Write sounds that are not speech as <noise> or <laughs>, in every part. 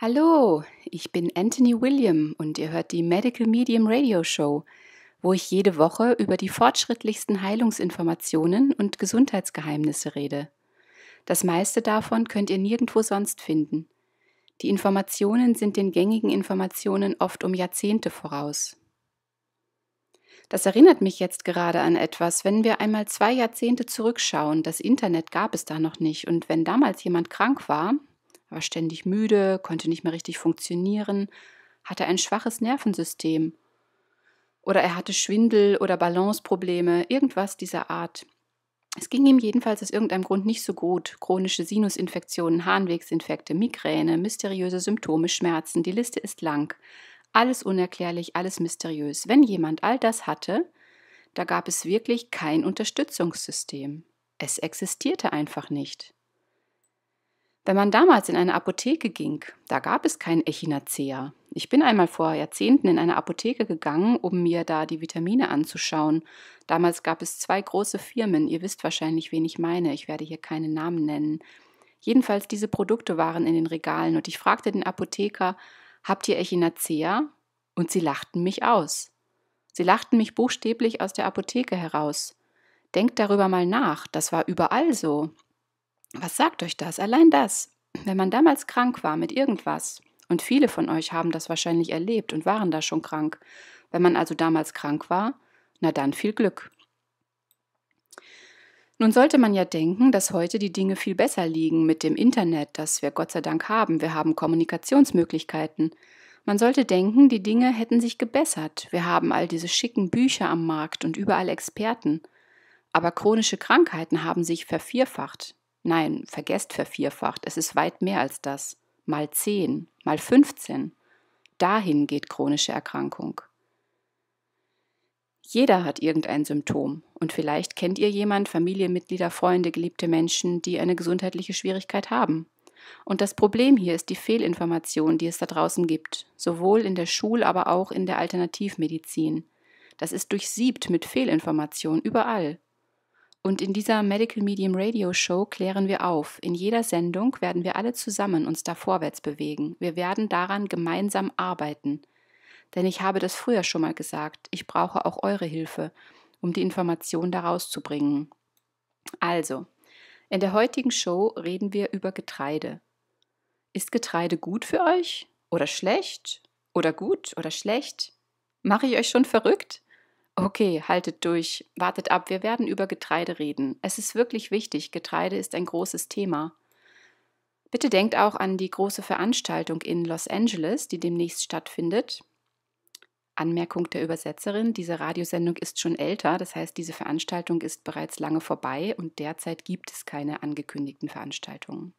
Hallo, ich bin Anthony William und ihr hört die Medical Medium Radio Show, wo ich jede Woche über die fortschrittlichsten Heilungsinformationen und Gesundheitsgeheimnisse rede. Das meiste davon könnt ihr nirgendwo sonst finden. Die Informationen sind den gängigen Informationen oft um Jahrzehnte voraus. Das erinnert mich jetzt gerade an etwas, wenn wir einmal zwei Jahrzehnte zurückschauen. Das Internet gab es da noch nicht, und wenn damals jemand krank war, war ständig müde, konnte nicht mehr richtig funktionieren, hatte ein schwaches Nervensystem. Oder er hatte Schwindel oder Balanceprobleme, irgendwas dieser Art. Es ging ihm jedenfalls aus irgendeinem Grund nicht so gut. Chronische Sinusinfektionen, Harnwegsinfekte, Migräne, mysteriöse Symptome, Schmerzen, die Liste ist lang. Alles unerklärlich, alles mysteriös. Wenn jemand all das hatte, da gab es wirklich kein Unterstützungssystem. Es existierte einfach nicht. Wenn man damals in eine Apotheke ging, da gab es kein Echinacea. Ich bin einmal vor Jahrzehnten in eine Apotheke gegangen, um mir da die Vitamine anzuschauen. Damals gab es zwei große Firmen, ihr wisst wahrscheinlich, wen ich meine, ich werde hier keine Namen nennen. Jedenfalls diese Produkte waren in den Regalen und ich fragte den Apotheker, habt ihr Echinacea? Und sie lachten mich aus. Sie lachten mich buchstäblich aus der Apotheke heraus. Denkt darüber mal nach, das war überall so. Was sagt euch das? Allein das. Wenn man damals krank war mit irgendwas, und viele von euch haben das wahrscheinlich erlebt und waren da schon krank, wenn man also damals krank war, na dann viel Glück. Nun sollte man ja denken, dass heute die Dinge viel besser liegen mit dem Internet, das wir Gott sei Dank haben. Wir haben Kommunikationsmöglichkeiten. Man sollte denken, die Dinge hätten sich gebessert. Wir haben all diese schicken Bücher am Markt und überall Experten. Aber chronische Krankheiten haben sich vervierfacht. Nein, vergesst vervierfacht, es ist weit mehr als das. Mal 10, mal 15. Dahin geht chronische Erkrankung. Jeder hat irgendein Symptom und vielleicht kennt ihr jemand, Familienmitglieder, Freunde, geliebte Menschen, die eine gesundheitliche Schwierigkeit haben. Und das Problem hier ist die Fehlinformation, die es da draußen gibt, sowohl in der Schul-, aber auch in der Alternativmedizin. Das ist durchsiebt mit Fehlinformation überall. Und in dieser Medical Medium Radio Show klären wir auf. In jeder Sendung werden wir alle zusammen uns da vorwärts bewegen. Wir werden daran gemeinsam arbeiten. Denn ich habe das früher schon mal gesagt, ich brauche auch eure Hilfe, um die Information daraus zu bringen. Also, in der heutigen Show reden wir über Getreide. Ist Getreide gut für euch? Oder schlecht? Oder gut? Oder schlecht? Mache ich euch schon verrückt? Okay, haltet durch, wartet ab, wir werden über Getreide reden. Es ist wirklich wichtig, Getreide ist ein großes Thema. Bitte denkt auch an die große Veranstaltung in Los Angeles, die demnächst stattfindet. Anmerkung der Übersetzerin, diese Radiosendung ist schon älter, das heißt, diese Veranstaltung ist bereits lange vorbei und derzeit gibt es keine angekündigten Veranstaltungen.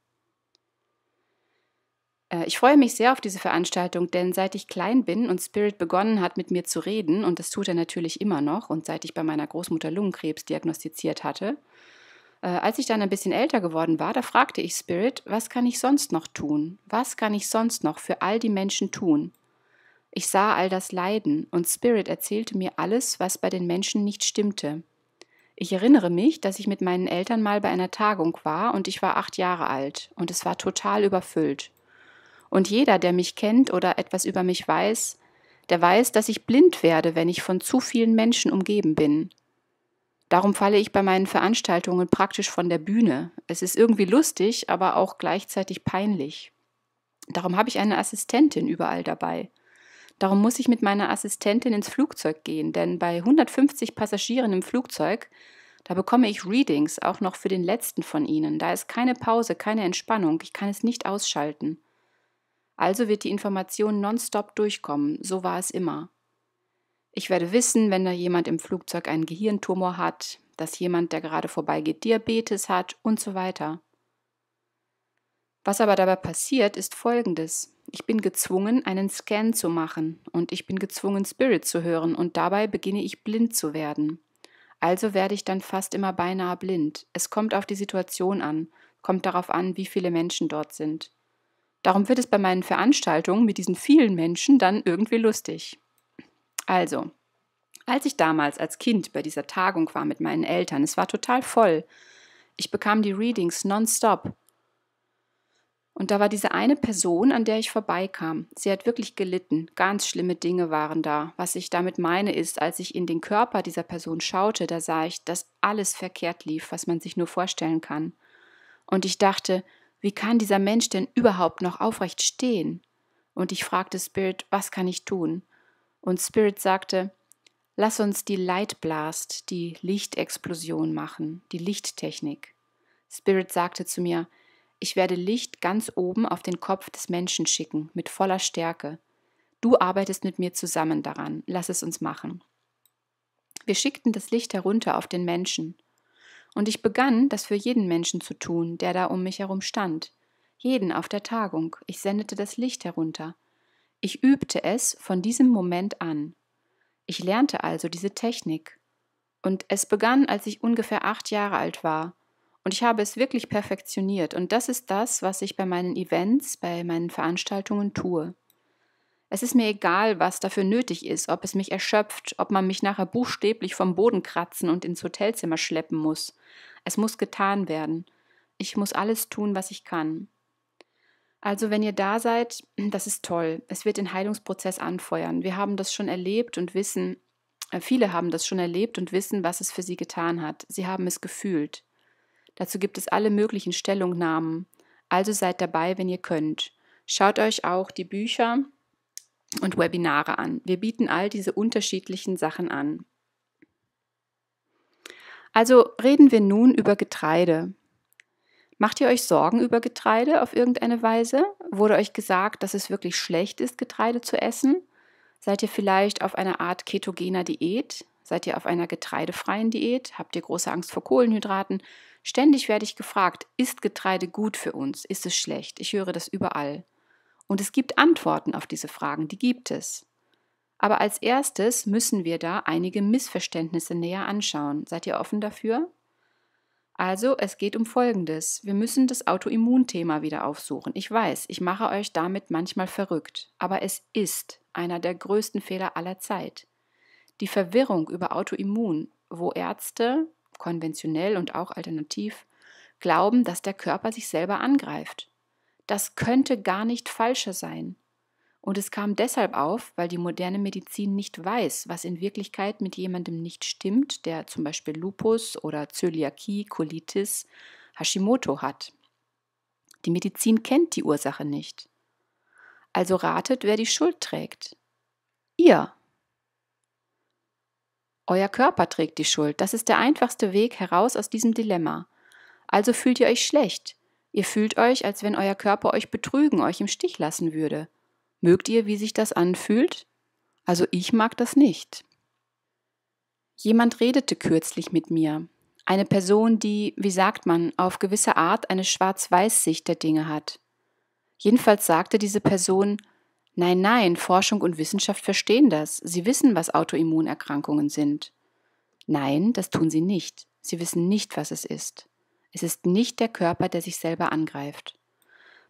Äh, ich freue mich sehr auf diese Veranstaltung, denn seit ich klein bin und Spirit begonnen hat, mit mir zu reden, und das tut er natürlich immer noch, und seit ich bei meiner Großmutter Lungenkrebs diagnostiziert hatte, äh, als ich dann ein bisschen älter geworden war, da fragte ich Spirit, was kann ich sonst noch tun? Was kann ich sonst noch für all die Menschen tun? Ich sah all das Leiden, und Spirit erzählte mir alles, was bei den Menschen nicht stimmte. Ich erinnere mich, dass ich mit meinen Eltern mal bei einer Tagung war und ich war acht Jahre alt und es war total überfüllt. Und jeder, der mich kennt oder etwas über mich weiß, der weiß, dass ich blind werde, wenn ich von zu vielen Menschen umgeben bin. Darum falle ich bei meinen Veranstaltungen praktisch von der Bühne. Es ist irgendwie lustig, aber auch gleichzeitig peinlich. Darum habe ich eine Assistentin überall dabei. Darum muss ich mit meiner Assistentin ins Flugzeug gehen, denn bei 150 Passagieren im Flugzeug, da bekomme ich Readings auch noch für den letzten von ihnen. Da ist keine Pause, keine Entspannung. Ich kann es nicht ausschalten. Also wird die Information nonstop durchkommen, so war es immer. Ich werde wissen, wenn da jemand im Flugzeug einen Gehirntumor hat, dass jemand, der gerade vorbeigeht, Diabetes hat und so weiter. Was aber dabei passiert, ist folgendes. Ich bin gezwungen, einen Scan zu machen und ich bin gezwungen, Spirit zu hören und dabei beginne ich blind zu werden. Also werde ich dann fast immer beinahe blind. Es kommt auf die Situation an, kommt darauf an, wie viele Menschen dort sind. Darum wird es bei meinen Veranstaltungen mit diesen vielen Menschen dann irgendwie lustig. Also, als ich damals als Kind bei dieser Tagung war mit meinen Eltern, es war total voll. Ich bekam die Readings nonstop. Und da war diese eine Person, an der ich vorbeikam. Sie hat wirklich gelitten. Ganz schlimme Dinge waren da. Was ich damit meine ist, als ich in den Körper dieser Person schaute, da sah ich, dass alles verkehrt lief, was man sich nur vorstellen kann. Und ich dachte, wie kann dieser Mensch denn überhaupt noch aufrecht stehen? Und ich fragte Spirit, was kann ich tun? Und Spirit sagte, lass uns die Lightblast, die Lichtexplosion machen, die Lichttechnik. Spirit sagte zu mir, ich werde Licht ganz oben auf den Kopf des Menschen schicken, mit voller Stärke. Du arbeitest mit mir zusammen daran, lass es uns machen. Wir schickten das Licht herunter auf den Menschen und ich begann, das für jeden Menschen zu tun, der da um mich herum stand, jeden auf der Tagung, ich sendete das Licht herunter. Ich übte es von diesem Moment an. Ich lernte also diese Technik. Und es begann, als ich ungefähr acht Jahre alt war. Und ich habe es wirklich perfektioniert. Und das ist das, was ich bei meinen Events, bei meinen Veranstaltungen tue. Es ist mir egal, was dafür nötig ist, ob es mich erschöpft, ob man mich nachher buchstäblich vom Boden kratzen und ins Hotelzimmer schleppen muss. Es muss getan werden. Ich muss alles tun, was ich kann. Also wenn ihr da seid, <clears throat> das ist toll. Es wird den Heilungsprozess anfeuern. Wir haben das schon erlebt und wissen, äh, viele haben das schon erlebt und wissen, was es für sie getan hat. Sie haben es gefühlt. Dazu gibt es alle möglichen Stellungnahmen. Also seid dabei, wenn ihr könnt. Schaut euch auch die Bücher und Webinare an. Wir bieten all diese unterschiedlichen Sachen an. Also reden wir nun über Getreide. Macht ihr euch Sorgen über Getreide auf irgendeine Weise? Wurde euch gesagt, dass es wirklich schlecht ist, Getreide zu essen? Seid ihr vielleicht auf einer Art ketogener Diät? Seid ihr auf einer getreidefreien Diät? Habt ihr große Angst vor Kohlenhydraten? Ständig werde ich gefragt, ist Getreide gut für uns? Ist es schlecht? Ich höre das überall. Und es gibt Antworten auf diese Fragen, die gibt es. Aber als erstes müssen wir da einige Missverständnisse näher anschauen. Seid ihr offen dafür? Also, es geht um Folgendes. Wir müssen das Autoimmunthema wieder aufsuchen. Ich weiß, ich mache euch damit manchmal verrückt, aber es ist einer der größten Fehler aller Zeit. Die Verwirrung über Autoimmun, wo Ärzte, konventionell und auch alternativ, glauben, dass der Körper sich selber angreift das könnte gar nicht falscher sein. Und es kam deshalb auf, weil die moderne Medizin nicht weiß, was in Wirklichkeit mit jemandem nicht stimmt, der zum Beispiel Lupus oder Zöliakie, Colitis, Hashimoto hat. Die Medizin kennt die Ursache nicht. Also ratet, wer die Schuld trägt. Ihr. Euer Körper trägt die Schuld. Das ist der einfachste Weg heraus aus diesem Dilemma. Also fühlt ihr euch schlecht. Ihr fühlt euch, als wenn euer Körper euch betrügen, euch im Stich lassen würde. Mögt ihr, wie sich das anfühlt? Also ich mag das nicht. Jemand redete kürzlich mit mir. Eine Person, die, wie sagt man, auf gewisse Art eine Schwarz-Weiß-Sicht der Dinge hat. Jedenfalls sagte diese Person, nein, nein, Forschung und Wissenschaft verstehen das. Sie wissen, was Autoimmunerkrankungen sind. Nein, das tun sie nicht. Sie wissen nicht, was es ist. Es ist nicht der Körper, der sich selber angreift.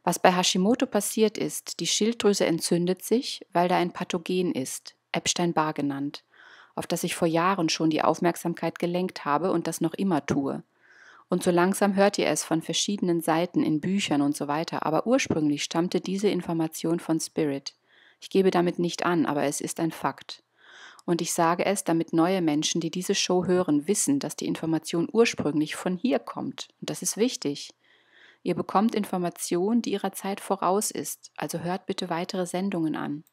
Was bei Hashimoto passiert ist, die Schilddrüse entzündet sich, weil da ein Pathogen ist, Epstein-Barr genannt, auf das ich vor Jahren schon die Aufmerksamkeit gelenkt habe und das noch immer tue. Und so langsam hört ihr es von verschiedenen Seiten in Büchern und so weiter, aber ursprünglich stammte diese Information von Spirit. Ich gebe damit nicht an, aber es ist ein Fakt. Und ich sage es, damit neue Menschen, die diese Show hören, wissen, dass die Information ursprünglich von hier kommt. Und das ist wichtig. Ihr bekommt Information, die ihrer Zeit voraus ist, also hört bitte weitere Sendungen an.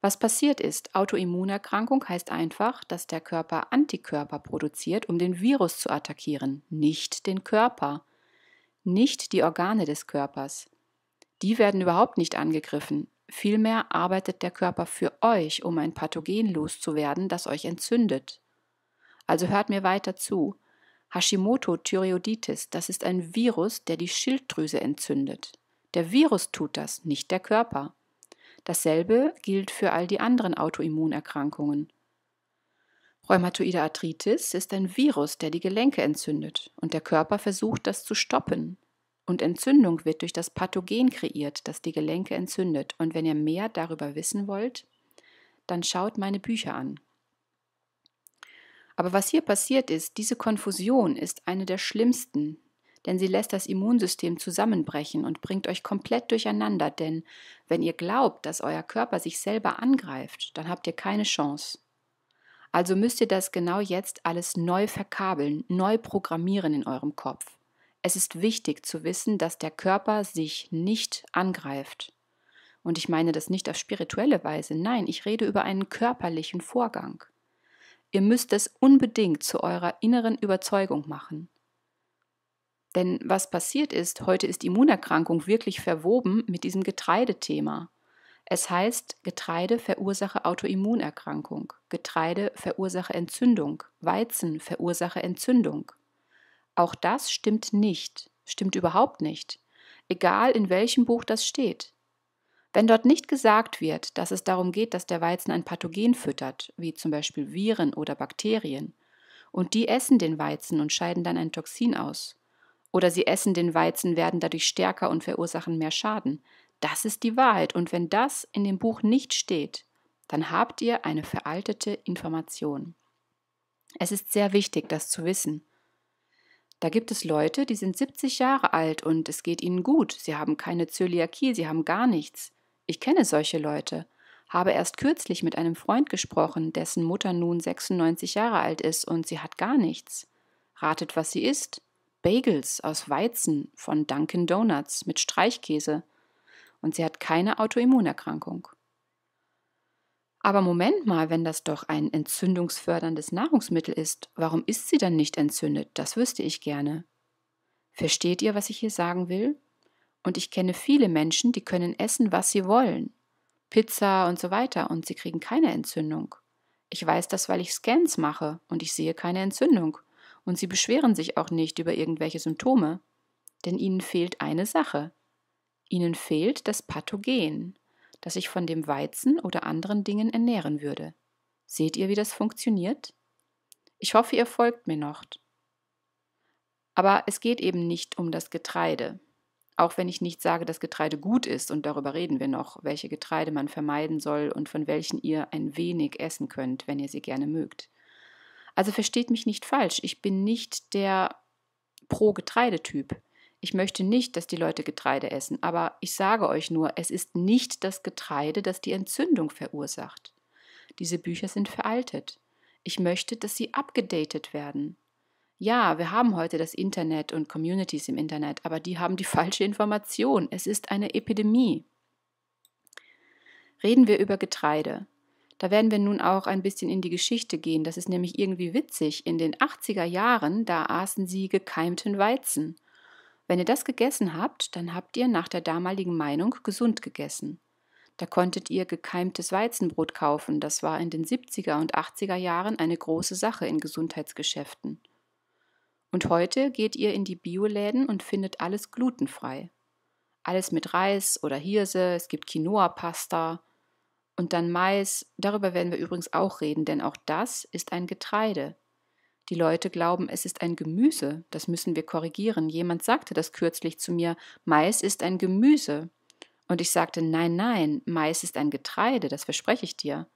Was passiert ist, Autoimmunerkrankung heißt einfach, dass der Körper Antikörper produziert, um den Virus zu attackieren, nicht den Körper, nicht die Organe des Körpers. Die werden überhaupt nicht angegriffen, Vielmehr arbeitet der Körper für euch, um ein Pathogen loszuwerden, das euch entzündet. Also hört mir weiter zu. Hashimoto-Thyreoiditis, das ist ein Virus, der die Schilddrüse entzündet. Der Virus tut das, nicht der Körper. Dasselbe gilt für all die anderen Autoimmunerkrankungen. Rheumatoide Arthritis ist ein Virus, der die Gelenke entzündet, und der Körper versucht, das zu stoppen. Und Entzündung wird durch das Pathogen kreiert, das die Gelenke entzündet. Und wenn ihr mehr darüber wissen wollt, dann schaut meine Bücher an. Aber was hier passiert ist, diese Konfusion ist eine der schlimmsten, denn sie lässt das Immunsystem zusammenbrechen und bringt euch komplett durcheinander, denn wenn ihr glaubt, dass euer Körper sich selber angreift, dann habt ihr keine Chance. Also müsst ihr das genau jetzt alles neu verkabeln, neu programmieren in eurem Kopf es ist wichtig zu wissen, dass der Körper sich nicht angreift. Und ich meine das nicht auf spirituelle Weise, nein, ich rede über einen körperlichen Vorgang. Ihr müsst es unbedingt zu eurer inneren Überzeugung machen. Denn was passiert ist, heute ist Immunerkrankung wirklich verwoben mit diesem Getreidethema. Es heißt, Getreide verursache Autoimmunerkrankung, Getreide verursache Entzündung, Weizen verursache Entzündung. Auch das stimmt nicht, stimmt überhaupt nicht, egal in welchem Buch das steht. Wenn dort nicht gesagt wird, dass es darum geht, dass der Weizen ein Pathogen füttert, wie zum Beispiel Viren oder Bakterien, und die essen den Weizen und scheiden dann ein Toxin aus, oder sie essen den Weizen, werden dadurch stärker und verursachen mehr Schaden, das ist die Wahrheit, und wenn das in dem Buch nicht steht, dann habt ihr eine veraltete Information. Es ist sehr wichtig, das zu wissen, da gibt es Leute, die sind 70 Jahre alt und es geht ihnen gut. Sie haben keine Zöliakie, sie haben gar nichts. Ich kenne solche Leute. Habe erst kürzlich mit einem Freund gesprochen, dessen Mutter nun 96 Jahre alt ist und sie hat gar nichts. Ratet, was sie isst? Bagels aus Weizen von Dunkin Donuts mit Streichkäse. Und sie hat keine Autoimmunerkrankung. Aber Moment mal, wenn das doch ein entzündungsförderndes Nahrungsmittel ist, warum ist sie dann nicht entzündet? Das wüsste ich gerne. Versteht ihr, was ich hier sagen will? Und ich kenne viele Menschen, die können essen, was sie wollen. Pizza und so weiter, und sie kriegen keine Entzündung. Ich weiß das, weil ich Scans mache und ich sehe keine Entzündung. Und sie beschweren sich auch nicht über irgendwelche Symptome. Denn ihnen fehlt eine Sache. Ihnen fehlt das Pathogen dass ich von dem Weizen oder anderen Dingen ernähren würde. Seht ihr, wie das funktioniert? Ich hoffe, ihr folgt mir noch. Aber es geht eben nicht um das Getreide. Auch wenn ich nicht sage, dass Getreide gut ist, und darüber reden wir noch, welche Getreide man vermeiden soll und von welchen ihr ein wenig essen könnt, wenn ihr sie gerne mögt. Also versteht mich nicht falsch, ich bin nicht der Pro-Getreidetyp. Ich möchte nicht, dass die Leute Getreide essen, aber ich sage euch nur, es ist nicht das Getreide, das die Entzündung verursacht. Diese Bücher sind veraltet. Ich möchte, dass sie abgedatet werden. Ja, wir haben heute das Internet und Communities im Internet, aber die haben die <laughs> falsche Information. Es ist eine Epidemie. Reden wir über Getreide. Da werden wir nun auch ein bisschen in die Geschichte gehen. Das ist nämlich irgendwie witzig. In den 80er Jahren, da aßen sie gekeimten Weizen. Wenn ihr das gegessen habt, dann habt ihr nach der damaligen Meinung gesund gegessen. Da konntet ihr gekeimtes Weizenbrot kaufen, das war in den 70er und 80er Jahren eine große Sache in Gesundheitsgeschäften. Und heute geht ihr in die Bioläden und findet alles glutenfrei. Alles mit Reis oder Hirse, es gibt Quinoa-Pasta und dann Mais, darüber werden wir übrigens auch reden, denn auch das ist ein Getreide. Die Leute glauben, es ist ein Gemüse. Das müssen wir korrigieren. Jemand sagte das kürzlich zu mir. Mais ist ein Gemüse. Und ich sagte, nein, nein, Mais ist ein Getreide, das verspreche ich dir.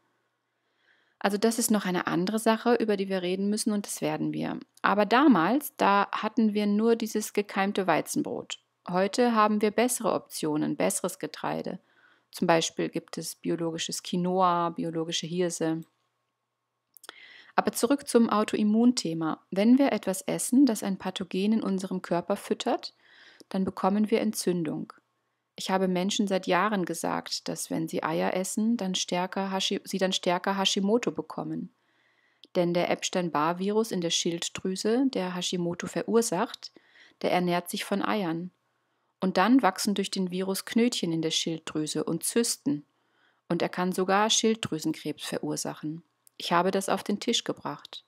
Also das ist noch eine andere Sache, über die wir reden müssen und das werden wir. Aber damals, da hatten wir nur dieses gekeimte Weizenbrot. Heute haben wir bessere Optionen, besseres Getreide. Zum Beispiel gibt es biologisches Quinoa, biologische Hirse. Aber zurück zum Autoimmunthema. Wenn wir etwas essen, das ein Pathogen in unserem Körper füttert, dann bekommen wir Entzündung. Ich habe Menschen seit Jahren gesagt, dass wenn sie Eier essen, dann sie dann stärker Hashimoto bekommen. Denn der Epstein-Barr-Virus in der Schilddrüse, der Hashimoto verursacht, der ernährt sich von Eiern. Und dann wachsen durch den Virus Knötchen in der Schilddrüse und Zysten. Und er kann sogar Schilddrüsenkrebs verursachen. Ich habe das auf den Tisch gebracht.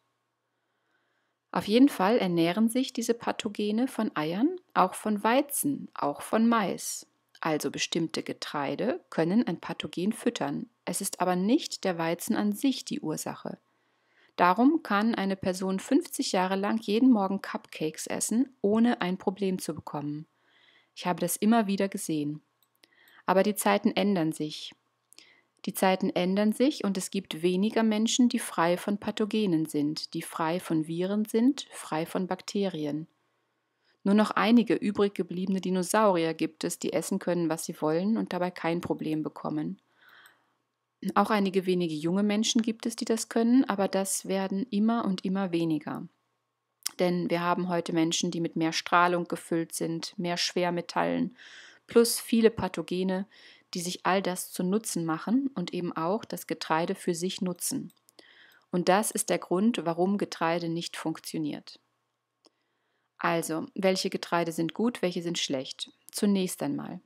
Auf jeden Fall ernähren sich diese Pathogene von Eiern, auch von Weizen, auch von Mais. Also bestimmte Getreide können ein Pathogen füttern. Es ist aber nicht der Weizen an sich die Ursache. Darum kann eine Person 50 Jahre lang jeden Morgen Cupcakes essen, ohne ein Problem zu bekommen. Ich habe das immer wieder gesehen. Aber die Zeiten ändern sich. Die Zeiten ändern sich und es gibt weniger Menschen, die frei von Pathogenen sind, die frei von Viren sind, frei von Bakterien. Nur noch einige übrig gebliebene Dinosaurier gibt es, die essen können, was sie wollen und dabei kein Problem bekommen. Auch einige wenige junge Menschen gibt es, die das können, aber das werden immer und immer weniger. Denn wir haben heute Menschen, die mit mehr Strahlung gefüllt sind, mehr Schwermetallen, plus viele Pathogene, die sich all das zu Nutzen machen und eben auch das Getreide für sich nutzen. Und das ist der Grund, warum Getreide nicht funktioniert. Also, welche Getreide sind gut, welche sind schlecht? Zunächst einmal.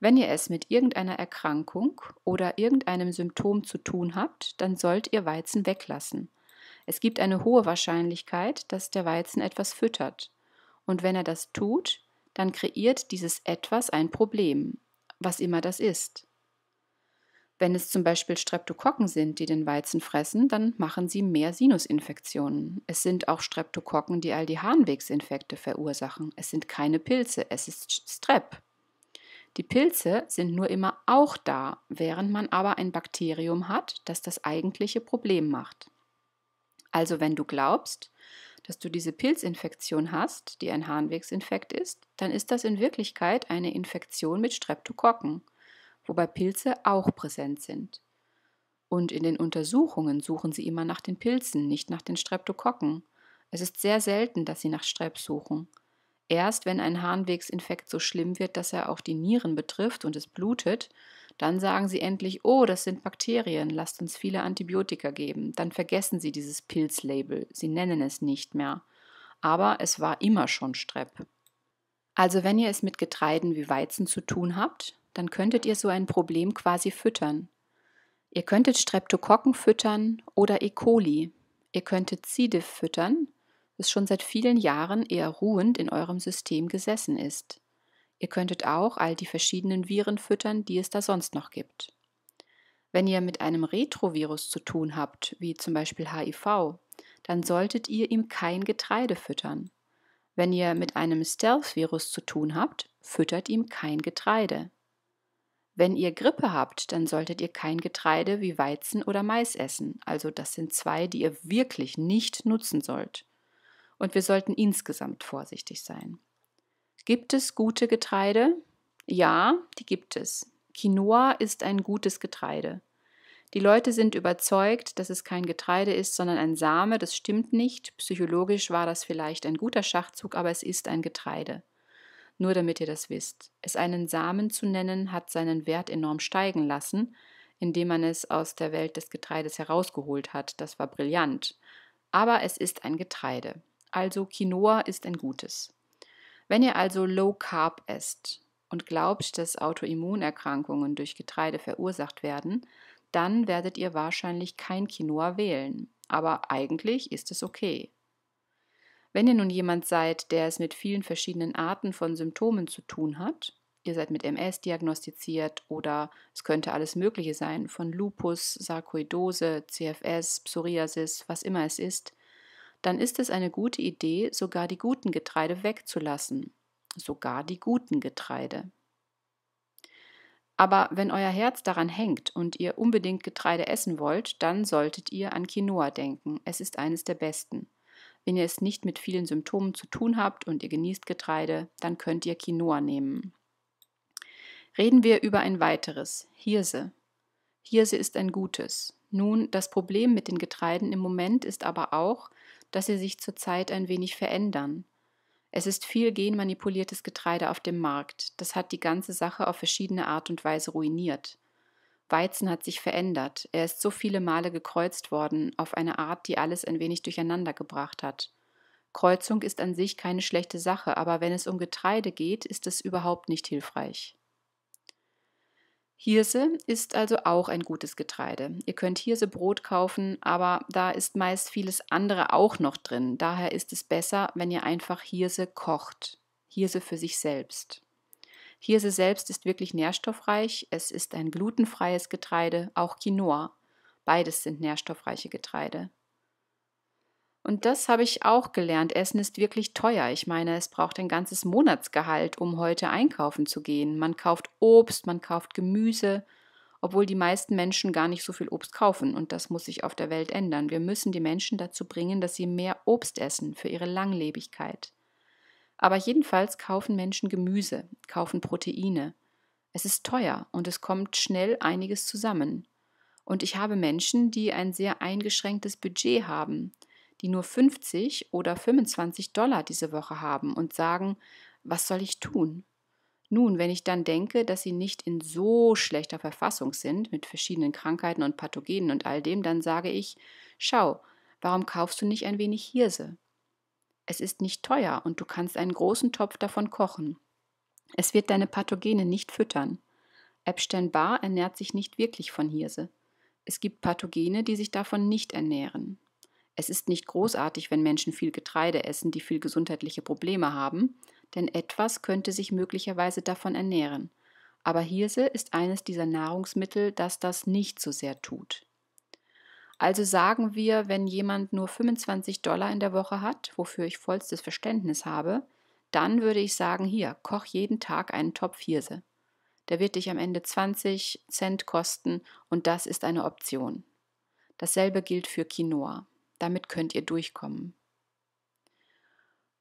Wenn ihr es mit irgendeiner Erkrankung oder irgendeinem Symptom zu tun habt, dann sollt ihr Weizen weglassen. Es gibt eine hohe Wahrscheinlichkeit, dass der Weizen etwas füttert. Und wenn er das tut, dann kreiert dieses etwas ein Problem was immer das ist. Wenn es zum Beispiel Streptokokken sind, die den Weizen fressen, dann machen sie mehr Sinusinfektionen. Es sind auch Streptokokken, die all die Harnwegsinfekte verursachen. Es sind keine Pilze, es ist Strep. Die Pilze sind nur immer auch da, während man aber ein Bakterium hat, das das eigentliche Problem macht. Also wenn du glaubst, dass du diese Pilzinfektion hast, die ein Harnwegsinfekt ist, dann ist das in Wirklichkeit eine Infektion mit Streptokokken, wobei Pilze auch präsent sind. Und in den Untersuchungen suchen sie immer nach den Pilzen, nicht nach den Streptokokken. Es ist sehr selten, dass sie nach Strep suchen. Erst wenn ein Harnwegsinfekt so schlimm wird, dass er auch die Nieren betrifft und es blutet, dann sagen sie endlich, oh, das sind Bakterien, lasst uns viele Antibiotika geben. Dann vergessen sie dieses Pilzlabel, sie nennen es nicht mehr. Aber es war immer schon Strepp. Also wenn ihr es mit Getreiden wie Weizen zu tun habt, dann könntet ihr so ein Problem quasi füttern. Ihr könntet Streptokokken füttern oder E. coli. Ihr könntet C. diff füttern, das schon seit vielen Jahren eher ruhend in eurem System gesessen ist. Ihr könntet auch all die verschiedenen Viren füttern, die es da sonst noch gibt. Wenn ihr mit einem Retrovirus zu tun habt, wie zum Beispiel HIV, dann solltet ihr ihm kein Getreide füttern. Wenn ihr mit einem Stealth-Virus zu tun habt, füttert ihm kein Getreide. Wenn ihr Grippe habt, dann solltet ihr kein Getreide wie Weizen oder Mais essen. Also das sind zwei, die ihr wirklich nicht nutzen sollt. Und wir sollten insgesamt vorsichtig sein. Gibt es gute Getreide? Ja, die gibt es. Quinoa ist ein gutes Getreide. Die Leute sind überzeugt, dass es kein Getreide ist, sondern ein Same, das stimmt nicht. Psychologisch war das vielleicht ein guter Schachzug, aber es ist ein Getreide. Nur damit ihr das wisst. Es einen Samen zu nennen, hat seinen Wert enorm steigen lassen, indem man es aus der Welt des Getreides herausgeholt hat. Das war brillant. Aber es ist ein Getreide. Also Quinoa ist ein gutes. Wenn ihr also Low Carb esst und glaubt, dass Autoimmunerkrankungen durch Getreide verursacht werden, dann werdet ihr wahrscheinlich kein Quinoa wählen. Aber eigentlich ist es okay. Wenn ihr nun jemand seid, der es mit vielen verschiedenen Arten von Symptomen zu tun hat, ihr seid mit MS diagnostiziert oder es könnte alles Mögliche sein, von Lupus, Sarkoidose, CFS, Psoriasis, was immer es ist, dann ist es eine gute Idee, sogar die guten Getreide wegzulassen. Sogar die guten Getreide. Aber wenn euer Herz daran hängt und ihr unbedingt Getreide essen wollt, dann solltet ihr an Quinoa denken. Es ist eines der besten. Wenn ihr es nicht mit vielen Symptomen zu tun habt und ihr genießt Getreide, dann könnt ihr Quinoa nehmen. Reden wir über ein weiteres, Hirse. Hirse ist ein gutes. Nun, das Problem mit den Getreiden im Moment ist aber auch, dass sie sich zurzeit ein wenig verändern. Es ist viel genmanipuliertes Getreide auf dem Markt. Das hat die ganze Sache auf verschiedene Art und Weise ruiniert. Weizen hat sich verändert. Er ist so viele Male gekreuzt worden, auf eine Art, die alles ein wenig durcheinander gebracht hat. Kreuzung ist an sich keine schlechte Sache, aber wenn es um Getreide geht, ist es überhaupt nicht hilfreich. Hirse ist also auch ein gutes Getreide. Ihr könnt Hirse Brot kaufen, aber da ist meist vieles andere auch noch drin. Daher ist es besser, wenn ihr einfach Hirse kocht. Hirse für sich selbst. Hirse selbst ist wirklich nährstoffreich. Es ist ein glutenfreies Getreide, auch Quinoa. Beides sind nährstoffreiche Getreide. Und das habe ich auch gelernt. Essen ist wirklich teuer. Ich meine, es braucht ein ganzes Monatsgehalt, um heute einkaufen zu gehen. Man kauft Obst, man kauft Gemüse, obwohl die meisten Menschen gar nicht so viel Obst kaufen. Und das muss sich auf der Welt ändern. Wir müssen die Menschen dazu bringen, dass sie mehr Obst essen für ihre Langlebigkeit. Aber jedenfalls kaufen Menschen Gemüse, kaufen Proteine. Es ist teuer und es kommt schnell einiges zusammen. Und ich habe Menschen, die ein sehr eingeschränktes Budget haben die nur 50 oder 25 Dollar diese Woche haben und sagen, was soll ich tun? Nun, wenn ich dann denke, dass sie nicht in so schlechter Verfassung sind, mit verschiedenen Krankheiten und Pathogenen und all dem, dann sage ich, schau, warum kaufst du nicht ein wenig Hirse? Es ist nicht teuer und du kannst einen großen Topf davon kochen. Es wird deine Pathogene nicht füttern. Epstein-Barr ernährt sich nicht wirklich von Hirse. Es gibt Pathogene, die sich davon nicht ernähren. Es ist nicht großartig, wenn Menschen viel Getreide essen, die viel gesundheitliche Probleme haben, denn etwas könnte sich möglicherweise davon ernähren. Aber Hirse ist eines dieser Nahrungsmittel, das das nicht so sehr tut. Also sagen wir, wenn jemand nur 25 Dollar in der Woche hat, wofür ich vollstes Verständnis habe, dann würde ich sagen, hier, koch jeden Tag einen Topf Hirse. Der wird dich am Ende 20 Cent kosten und das ist eine Option. Dasselbe gilt für Quinoa. Damit könnt ihr durchkommen.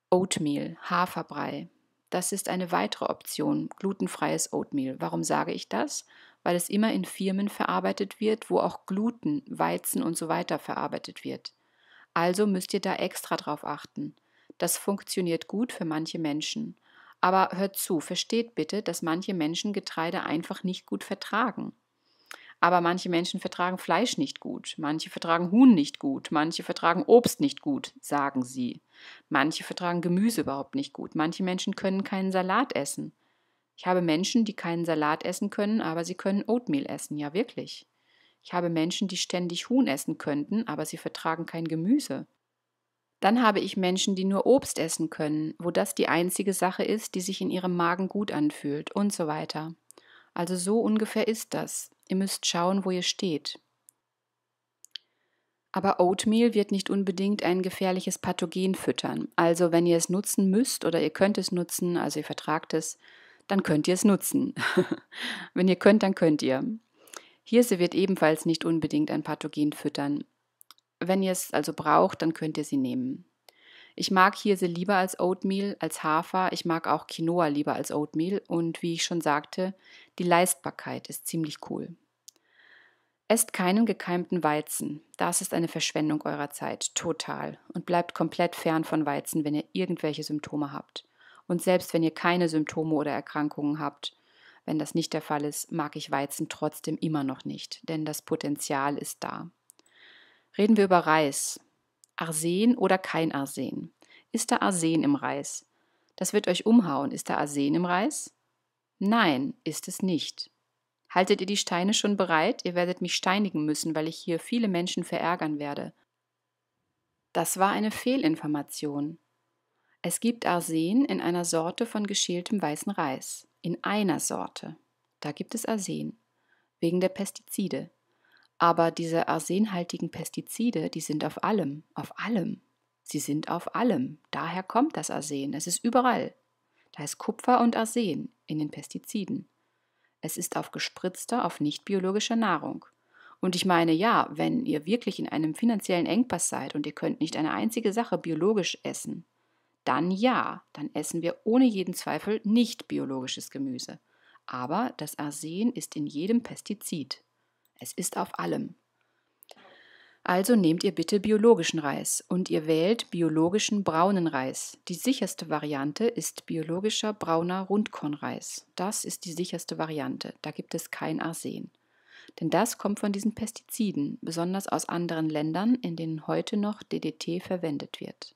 Oatmeal, Haferbrei. Das ist eine weitere Option, glutenfreies Oatmeal. Warum sage ich das? Weil es immer in Firmen verarbeitet wird, wo auch Gluten, Weizen und so weiter verarbeitet wird. Also müsst ihr da extra drauf achten. Das funktioniert gut für manche Menschen. Aber hört zu, versteht bitte, dass manche Menschen Getreide einfach nicht gut vertragen. Aber manche Menschen vertragen Fleisch nicht gut, manche vertragen Huhn nicht gut, manche vertragen Obst nicht gut, sagen sie. Manche vertragen Gemüse überhaupt nicht gut, manche Menschen können keinen Salat essen. Ich habe Menschen, die keinen Salat essen können, aber sie können Oatmeal essen, ja wirklich. Ich habe Menschen, die ständig Huhn essen könnten, aber sie vertragen kein Gemüse. Dann habe ich Menschen, die nur Obst essen können, wo das die einzige Sache ist, die sich in ihrem Magen gut anfühlt und so weiter. Also so ungefähr ist das. Ihr müsst schauen, wo ihr steht. Aber Oatmeal wird nicht unbedingt ein gefährliches Pathogen füttern. Also wenn ihr es nutzen müsst oder ihr könnt es nutzen, also ihr vertragt es, dann könnt ihr es nutzen. <laughs> wenn ihr könnt, dann könnt ihr. Hirse wird ebenfalls nicht unbedingt ein Pathogen füttern. Wenn ihr es also braucht, dann könnt ihr sie nehmen. Ich mag Hirse lieber als Oatmeal, als Hafer. Ich mag auch Quinoa lieber als Oatmeal. Und wie ich schon sagte, die Leistbarkeit ist ziemlich cool. Esst keinen gekeimten Weizen. Das ist eine Verschwendung eurer Zeit, total. Und bleibt komplett fern von Weizen, wenn ihr irgendwelche Symptome habt. Und selbst wenn ihr keine Symptome oder Erkrankungen habt, wenn das nicht der Fall ist, mag ich Weizen trotzdem immer noch nicht, denn das Potenzial ist da. Reden wir über Reis. Arsen oder kein Arsen? Ist da Arsen im Reis? Das wird euch umhauen. Ist da Arsen im Reis? Nein, ist es nicht. Haltet ihr die Steine schon bereit? Ihr werdet mich steinigen müssen, weil ich hier viele Menschen verärgern werde. Das war eine Fehlinformation. Es gibt Arsen in einer Sorte von geschältem weißen Reis. In einer Sorte. Da gibt es Arsen. Wegen der Pestizide. Aber diese arsenhaltigen Pestizide, die sind auf allem. Auf allem. Sie sind auf allem. Daher kommt das Arsen. Es ist überall. Da ist Kupfer und Arsen in den Pestiziden. Es ist auf gespritzter, auf nicht biologischer Nahrung. Und ich meine, ja, wenn ihr wirklich in einem finanziellen Engpass seid und ihr könnt nicht eine einzige Sache biologisch essen, dann ja, dann essen wir ohne jeden Zweifel nicht biologisches Gemüse. Aber das Arsen ist in jedem Pestizid. Es ist auf allem. Also nehmt ihr bitte biologischen Reis und ihr wählt biologischen braunen Reis. Die sicherste Variante ist biologischer brauner Rundkornreis. Das ist die sicherste Variante. Da gibt es kein Arsen. Denn das kommt von diesen Pestiziden, besonders aus anderen Ländern, in denen heute noch DDT verwendet wird.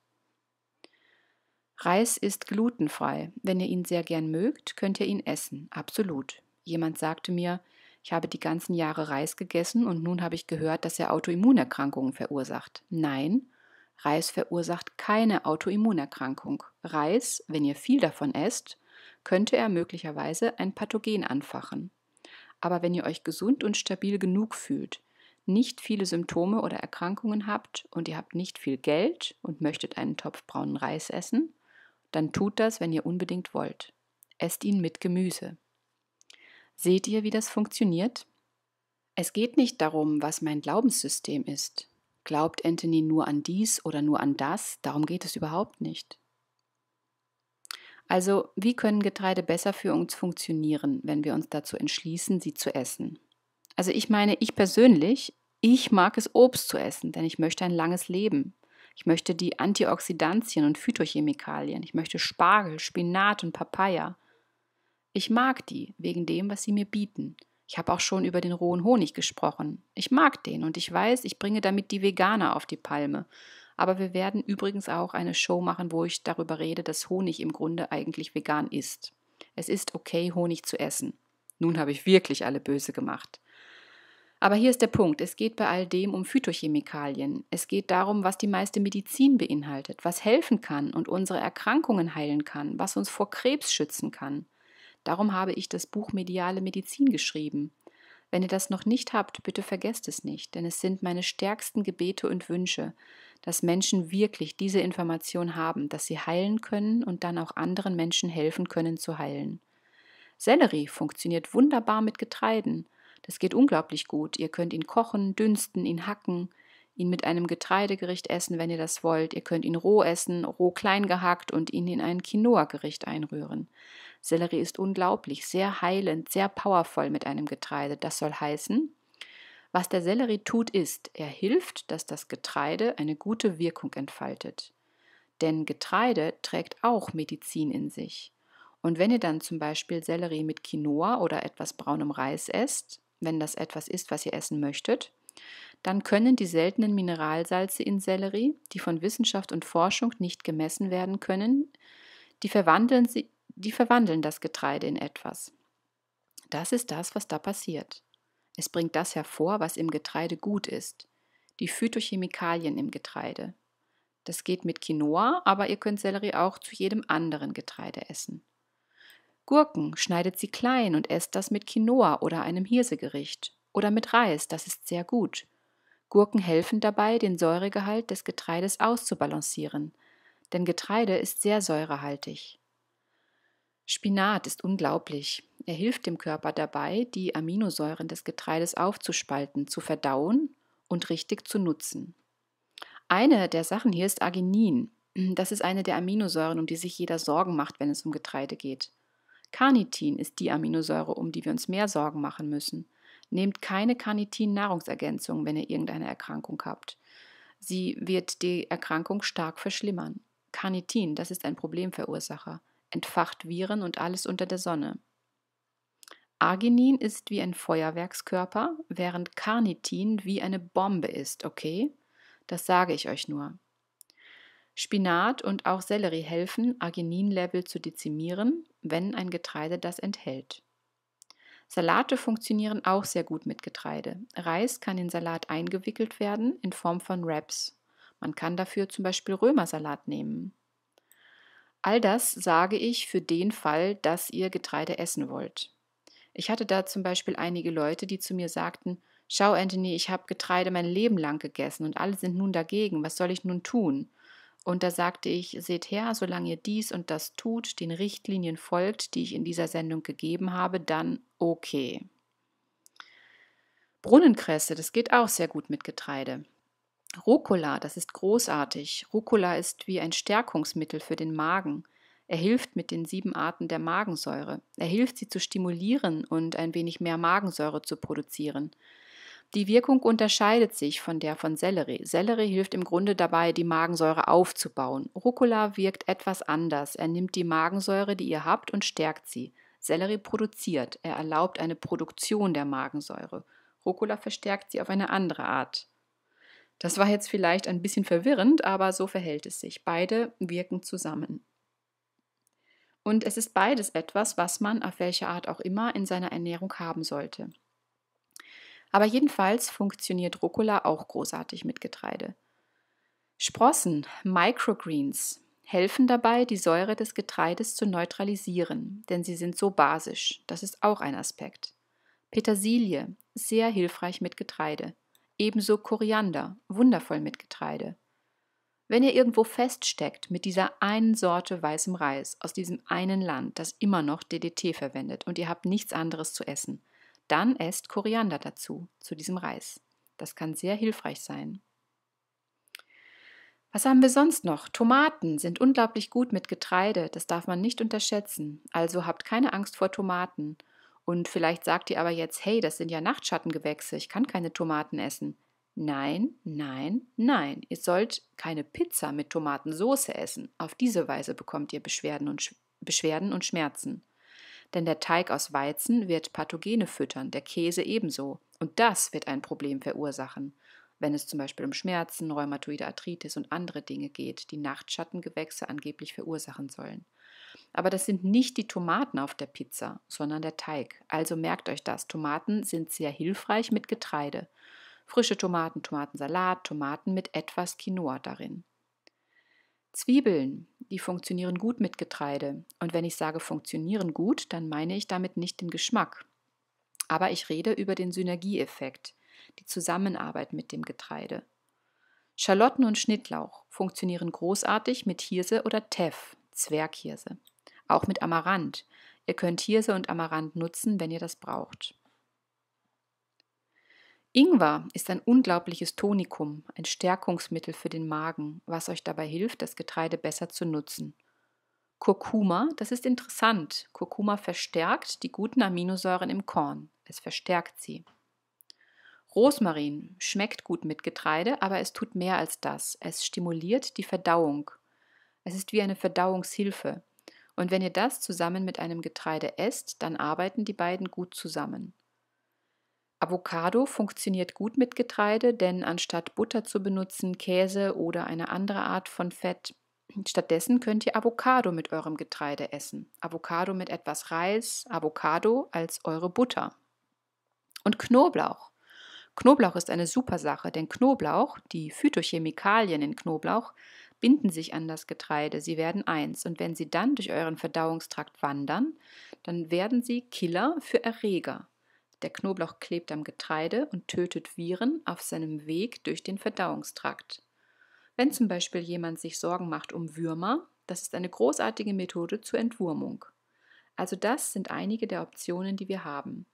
Reis ist glutenfrei. Wenn ihr ihn sehr gern mögt, könnt ihr ihn essen. Absolut. Jemand sagte mir, ich habe die ganzen Jahre Reis gegessen und nun habe ich gehört, dass er Autoimmunerkrankungen verursacht. Nein, Reis verursacht keine Autoimmunerkrankung. Reis, wenn ihr viel davon esst, könnte er möglicherweise ein Pathogen anfachen. Aber wenn ihr euch gesund und stabil genug fühlt, nicht viele Symptome oder Erkrankungen habt und ihr habt nicht viel Geld und möchtet einen Topf braunen Reis essen, dann tut das, wenn ihr unbedingt wollt. Esst ihn mit Gemüse. Seht ihr, wie das funktioniert? Es geht nicht darum, was mein Glaubenssystem ist. Glaubt Anthony nur an dies oder nur an das? Darum geht es überhaupt nicht. Also, wie können Getreide besser für uns funktionieren, wenn wir uns dazu entschließen, sie zu essen? Also, ich meine, ich persönlich, ich mag es, Obst zu essen, denn ich möchte ein langes Leben. Ich möchte die Antioxidantien und Phytochemikalien. Ich möchte Spargel, Spinat und Papaya. Ich mag die wegen dem, was sie mir bieten. Ich habe auch schon über den rohen Honig gesprochen. Ich mag den und ich weiß, ich bringe damit die Veganer auf die Palme. Aber wir werden übrigens auch eine Show machen, wo ich darüber rede, dass Honig im Grunde eigentlich vegan ist. Es ist okay, Honig zu essen. Nun habe ich wirklich alle böse gemacht. Aber hier ist der Punkt, es geht bei all dem um Phytochemikalien. Es geht darum, was die meiste Medizin beinhaltet, was helfen kann und unsere Erkrankungen heilen kann, was uns vor Krebs schützen kann. Darum habe ich das Buch Mediale Medizin geschrieben. Wenn ihr das noch nicht habt, bitte vergesst es nicht, denn es sind meine stärksten Gebete und Wünsche, dass Menschen wirklich diese Information haben, dass sie heilen können und dann auch anderen Menschen helfen können zu heilen. Sellerie funktioniert wunderbar mit Getreiden. Das geht unglaublich gut. Ihr könnt ihn kochen, dünsten, ihn hacken, ihn mit einem Getreidegericht essen, wenn ihr das wollt. Ihr könnt ihn roh essen, roh klein gehackt und ihn in ein Quinoa-Gericht einrühren. Sellerie ist unglaublich, sehr heilend, sehr powervoll mit einem Getreide. Das soll heißen, was der Sellerie tut, ist, er hilft, dass das Getreide eine gute Wirkung entfaltet. Denn Getreide trägt auch Medizin in sich. Und wenn ihr dann zum Beispiel Sellerie mit Quinoa oder etwas braunem Reis esst, wenn das etwas ist, was ihr essen möchtet, dann können die seltenen Mineralsalze in Sellerie, die von Wissenschaft und Forschung nicht gemessen werden können, die verwandeln sie, die verwandeln das Getreide in etwas. Das ist das, was da passiert. Es bringt das hervor, was im Getreide gut ist, die Phytochemikalien im Getreide. Das geht mit Quinoa, aber ihr könnt Sellerie auch zu jedem anderen Getreide essen. Gurken schneidet sie klein und esst das mit Quinoa oder einem Hirsegericht oder mit Reis, das ist sehr gut. Gurken helfen dabei, den Säuregehalt des Getreides auszubalancieren, denn Getreide ist sehr säurehaltig. Spinat ist unglaublich. Er hilft dem Körper dabei, die Aminosäuren des Getreides aufzuspalten, zu verdauen und richtig zu nutzen. Eine der Sachen hier ist Arginin. Das ist eine der Aminosäuren, um die sich jeder Sorgen macht, wenn es um Getreide geht. Carnitin ist die Aminosäure, um die wir uns mehr Sorgen machen müssen. Nehmt keine Carnitin-Nahrungsergänzung, wenn ihr irgendeine Erkrankung habt. Sie wird die Erkrankung stark verschlimmern. Carnitin, das ist ein Problemverursacher entfacht Viren und alles unter der Sonne. Arginin ist wie ein Feuerwerkskörper, während Carnitin wie eine Bombe ist, okay? Das sage ich euch nur. Spinat und auch Sellerie helfen, Arginin-Level zu dezimieren, wenn ein Getreide das enthält. Salate funktionieren auch sehr gut mit Getreide. Reis kann in Salat eingewickelt werden in Form von Wraps. Man kann dafür zum Beispiel Römersalat nehmen. All das sage ich für den Fall, dass ihr Getreide essen wollt. Ich hatte da zum Beispiel einige Leute, die zu mir sagten, Schau, Anthony, ich habe Getreide mein Leben lang gegessen und alle sind nun dagegen, was soll ich nun tun? Und da sagte ich, seht her, solange ihr dies und das tut, den Richtlinien folgt, die ich in dieser Sendung gegeben habe, dann okay. Brunnenkresse, das geht auch sehr gut mit Getreide. Rucola, das ist großartig. Rucola ist wie ein Stärkungsmittel für den Magen. Er hilft mit den sieben Arten der Magensäure. Er hilft sie zu stimulieren und ein wenig mehr Magensäure zu produzieren. Die Wirkung unterscheidet sich von der von Sellerie. Sellerie hilft im Grunde dabei, die Magensäure aufzubauen. Rucola wirkt etwas anders. Er nimmt die Magensäure, die ihr habt, und stärkt sie. Sellerie produziert. Er erlaubt eine Produktion der Magensäure. Rucola verstärkt sie auf eine andere Art. Das war jetzt vielleicht ein bisschen verwirrend, aber so verhält es sich. Beide wirken zusammen. Und es ist beides etwas, was man auf welche Art auch immer in seiner Ernährung haben sollte. Aber jedenfalls funktioniert Rucola auch großartig mit Getreide. Sprossen, Microgreens, helfen dabei, die Säure des Getreides zu neutralisieren, denn sie sind so basisch. Das ist auch ein Aspekt. Petersilie, sehr hilfreich mit Getreide ebenso Koriander, wundervoll mit Getreide. Wenn ihr irgendwo feststeckt mit dieser einen Sorte weißem Reis aus diesem einen Land, das immer noch DDT verwendet und ihr habt nichts anderes zu essen, dann esst Koriander dazu, zu diesem Reis. Das kann sehr hilfreich sein. Was haben wir sonst noch? Tomaten sind unglaublich gut mit Getreide, das darf man nicht unterschätzen. Also habt keine Angst vor Tomaten. Und vielleicht sagt ihr aber jetzt, hey, das sind ja Nachtschattengewächse, ich kann keine Tomaten essen. Nein, nein, nein, ihr sollt keine Pizza mit Tomatensauce essen. Auf diese Weise bekommt ihr Beschwerden und, Sch Beschwerden und Schmerzen. Denn der Teig aus Weizen wird Pathogene füttern, der Käse ebenso. Und das wird ein Problem verursachen, wenn es zum Beispiel um Schmerzen, rheumatoide Arthritis und andere Dinge geht, die Nachtschattengewächse angeblich verursachen sollen. Aber das sind nicht die Tomaten auf der Pizza, sondern der Teig. Also merkt euch das, Tomaten sind sehr hilfreich mit Getreide. Frische Tomaten, Tomatensalat, Tomaten mit etwas Quinoa darin. Zwiebeln, die funktionieren gut mit Getreide. Und wenn ich sage funktionieren gut, dann meine ich damit nicht den Geschmack. Aber ich rede über den Synergieeffekt, die Zusammenarbeit mit dem Getreide. Schalotten und Schnittlauch funktionieren großartig mit Hirse oder Teff, Zwerghirse. Auch mit Amaranth. Ihr könnt Hirse und Amaranth nutzen, wenn ihr das braucht. Ingwer ist ein unglaubliches Tonikum, ein Stärkungsmittel für den Magen, was euch dabei hilft, das Getreide besser zu nutzen. Kurkuma, das ist interessant. Kurkuma verstärkt die guten Aminosäuren im Korn. Es verstärkt sie. Rosmarin schmeckt gut mit Getreide, aber es tut mehr als das. Es stimuliert die Verdauung. Es ist wie eine Verdauungshilfe. Und wenn ihr das zusammen mit einem Getreide esst, dann arbeiten die beiden gut zusammen. Avocado funktioniert gut mit Getreide, denn anstatt Butter zu benutzen, Käse oder eine andere Art von Fett, stattdessen könnt ihr Avocado mit eurem Getreide essen. Avocado mit etwas Reis, Avocado als eure Butter. Und Knoblauch. Knoblauch ist eine super Sache, denn Knoblauch, die Phytochemikalien in Knoblauch, binden sich an das Getreide, sie werden eins. Und wenn sie dann durch euren Verdauungstrakt wandern, dann werden sie Killer für Erreger. Der Knoblauch klebt am Getreide und tötet Viren auf seinem Weg durch den Verdauungstrakt. Wenn zum Beispiel jemand sich Sorgen macht um Würmer, das ist eine großartige Methode zur Entwurmung. Also das sind einige der Optionen, die wir haben.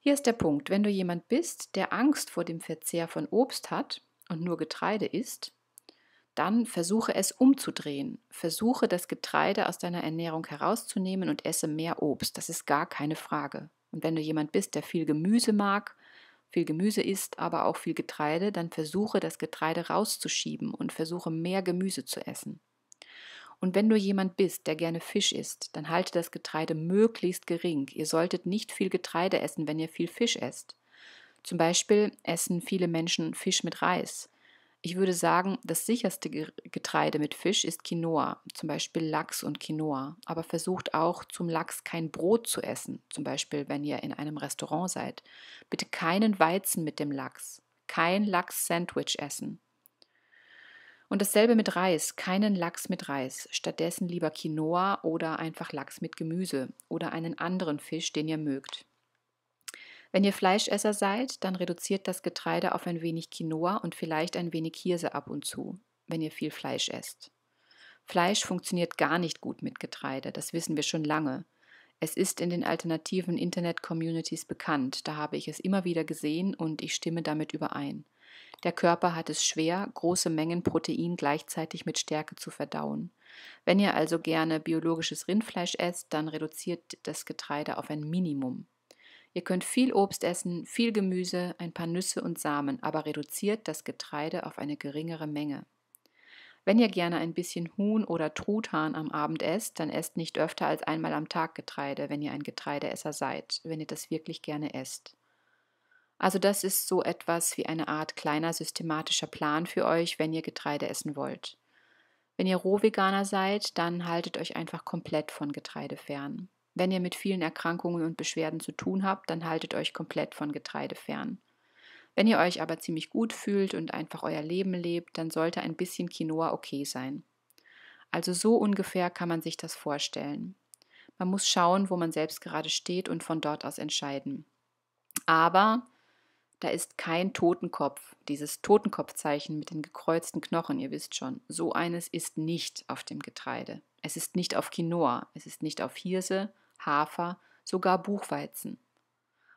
Hier ist der Punkt, wenn du jemand bist, der Angst vor dem Verzehr von Obst hat und nur Getreide isst, dann versuche es umzudrehen. Versuche das Getreide aus deiner Ernährung herauszunehmen und esse mehr Obst. Das ist gar keine Frage. Und wenn du jemand bist, der viel Gemüse mag, viel Gemüse isst, aber auch viel Getreide, dann versuche das Getreide rauszuschieben und versuche mehr Gemüse zu essen. Und wenn du jemand bist, der gerne Fisch isst, dann halte das Getreide möglichst gering. Ihr solltet nicht viel Getreide essen, wenn ihr viel Fisch esst. Zum Beispiel essen viele Menschen Fisch mit Reis. Ich würde sagen, das sicherste Getreide mit Fisch ist Quinoa, zum Beispiel Lachs und Quinoa. Aber versucht auch, zum Lachs kein Brot zu essen, zum Beispiel wenn ihr in einem Restaurant seid. Bitte keinen Weizen mit dem Lachs, kein Lachs-Sandwich essen. Und dasselbe mit Reis, keinen Lachs mit Reis, stattdessen lieber Quinoa oder einfach Lachs mit Gemüse oder einen anderen Fisch, den ihr mögt. Wenn ihr Fleischesser seid, dann reduziert das Getreide auf ein wenig Quinoa und vielleicht ein wenig Hirse ab und zu, wenn ihr viel Fleisch esst. Fleisch funktioniert gar nicht gut mit Getreide, das wissen wir schon lange. Es ist in den alternativen Internet-Communities bekannt, da habe ich es immer wieder gesehen und ich stimme damit überein. Der Körper hat es schwer, große Mengen Protein gleichzeitig mit Stärke zu verdauen. Wenn ihr also gerne biologisches Rindfleisch esst, dann reduziert das Getreide auf ein Minimum. Ihr könnt viel Obst essen, viel Gemüse, ein paar Nüsse und Samen, aber reduziert das Getreide auf eine geringere Menge. Wenn ihr gerne ein bisschen Huhn oder Truthahn am Abend esst, dann esst nicht öfter als einmal am Tag Getreide, wenn ihr ein Getreideesser seid, wenn ihr das wirklich gerne esst. Also das ist so etwas wie eine Art kleiner systematischer Plan für euch, wenn ihr Getreide essen wollt. Wenn ihr Rohveganer seid, dann haltet euch einfach komplett von Getreide fern. Wenn ihr mit vielen Erkrankungen und Beschwerden zu tun habt, dann haltet euch komplett von Getreide fern. Wenn ihr euch aber ziemlich gut fühlt und einfach euer Leben lebt, dann sollte ein bisschen Quinoa okay sein. Also so ungefähr kann man sich das vorstellen. Man muss schauen, wo man selbst gerade steht und von dort aus entscheiden. Aber da ist kein Totenkopf, dieses Totenkopfzeichen mit den gekreuzten Knochen, ihr wisst schon, so eines ist nicht auf dem Getreide. Es ist nicht auf Quinoa, es ist nicht auf Hirse Hafer, sogar Buchweizen.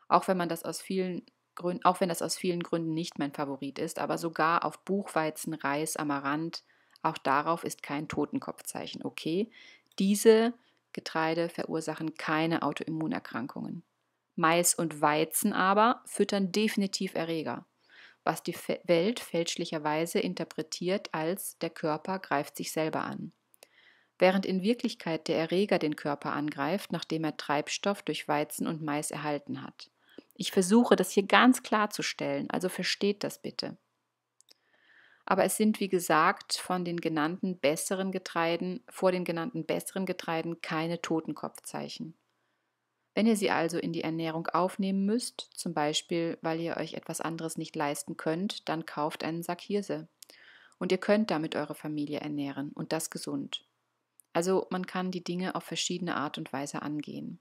Auch wenn man das aus vielen Gründen, auch wenn das aus vielen Gründen nicht mein Favorit ist, aber sogar auf Buchweizen, Reis, Amaranth, auch darauf ist kein Totenkopfzeichen. Okay, diese Getreide verursachen keine Autoimmunerkrankungen. Mais und Weizen aber füttern definitiv Erreger, was die Welt fälschlicherweise interpretiert als der Körper greift sich selber an während in Wirklichkeit der Erreger den Körper angreift, nachdem er Treibstoff durch Weizen und Mais erhalten hat. Ich versuche das hier ganz klarzustellen, also versteht das bitte. Aber es sind, wie gesagt, von den genannten besseren Getreiden, vor den genannten besseren Getreiden keine Totenkopfzeichen. Wenn ihr sie also in die Ernährung aufnehmen müsst, zum Beispiel weil ihr euch etwas anderes nicht leisten könnt, dann kauft einen Sack Hirse. Und ihr könnt damit eure Familie ernähren und das gesund. Also man kann die Dinge auf verschiedene Art und Weise angehen.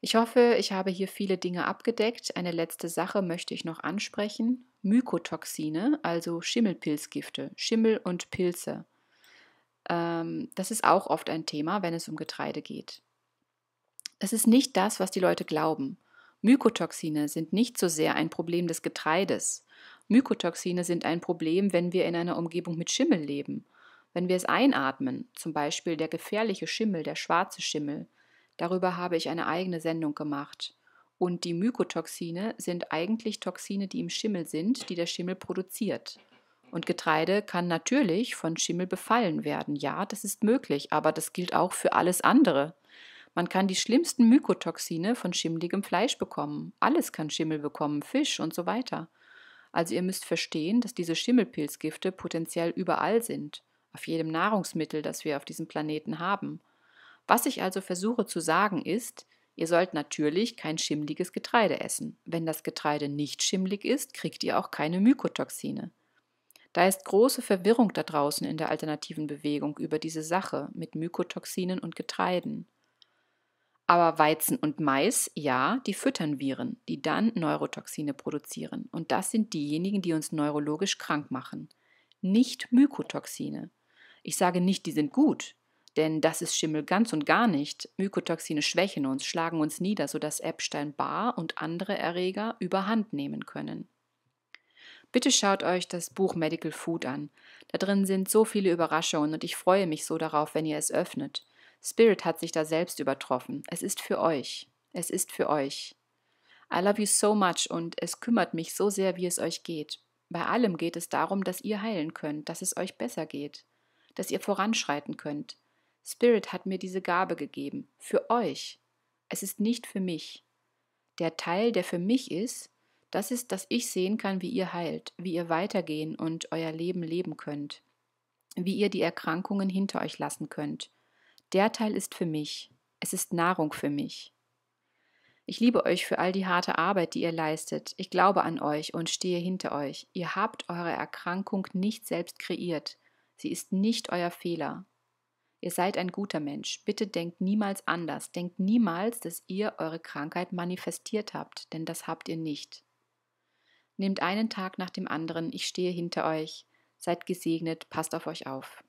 Ich hoffe, ich habe hier viele Dinge abgedeckt. Eine letzte Sache möchte ich noch ansprechen. Mykotoxine, also Schimmelpilzgifte, Schimmel und Pilze. Ähm, das ist auch oft ein Thema, wenn es um Getreide geht. Es ist nicht das, was die Leute glauben. Mykotoxine sind nicht so sehr ein Problem des Getreides. Mykotoxine sind ein Problem, wenn wir in einer Umgebung mit Schimmel leben. Wenn wir es einatmen, zum Beispiel der gefährliche Schimmel, der schwarze Schimmel, darüber habe ich eine eigene Sendung gemacht. Und die Mykotoxine sind eigentlich Toxine, die im Schimmel sind, die der Schimmel produziert. Und Getreide kann natürlich von Schimmel befallen werden. Ja, das ist möglich, aber das gilt auch für alles andere. Man kann die schlimmsten Mykotoxine von schimmeligem Fleisch bekommen. Alles kann Schimmel bekommen, Fisch und so weiter. Also ihr müsst verstehen, dass diese Schimmelpilzgifte potenziell überall sind auf jedem Nahrungsmittel, das wir auf diesem Planeten haben. Was ich also versuche zu sagen ist, ihr sollt natürlich kein schimmliges Getreide essen. Wenn das Getreide nicht schimmlig ist, kriegt ihr auch keine Mykotoxine. Da ist große Verwirrung da draußen in der alternativen Bewegung über diese Sache mit Mykotoxinen und Getreiden. Aber Weizen und Mais, ja, die füttern Viren, die dann Neurotoxine produzieren. Und das sind diejenigen, die uns neurologisch krank machen. Nicht Mykotoxine. Ich sage nicht, die sind gut, denn das ist Schimmel ganz und gar nicht. Mykotoxine schwächen uns, schlagen uns nieder, sodass Epstein-Barr und andere Erreger überhand nehmen können. Bitte schaut euch das Buch Medical Food an. Da drin sind so viele Überraschungen und ich freue mich so darauf, wenn ihr es öffnet. Spirit hat sich da selbst übertroffen. Es ist für euch. Es ist für euch. I love you so much und es kümmert mich so sehr, wie es euch geht. Bei allem geht es darum, dass ihr heilen könnt, dass es euch besser geht dass ihr voranschreiten könnt. Spirit hat mir diese Gabe gegeben, für euch. Es ist nicht für mich. Der Teil, der für mich ist, das ist, dass ich sehen kann, wie ihr heilt, wie ihr weitergehen und euer Leben leben könnt, wie ihr die Erkrankungen hinter euch lassen könnt. Der Teil ist für mich. Es ist Nahrung für mich. Ich liebe euch für all die harte Arbeit, die ihr leistet. Ich glaube an euch und stehe hinter euch. Ihr habt eure Erkrankung nicht selbst kreiert. Sie ist nicht euer Fehler. Ihr seid ein guter Mensch. Bitte denkt niemals anders. Denkt niemals, dass ihr eure Krankheit manifestiert habt, denn das habt ihr nicht. Nehmt einen Tag nach dem anderen, ich stehe hinter euch. Seid gesegnet, passt auf euch auf.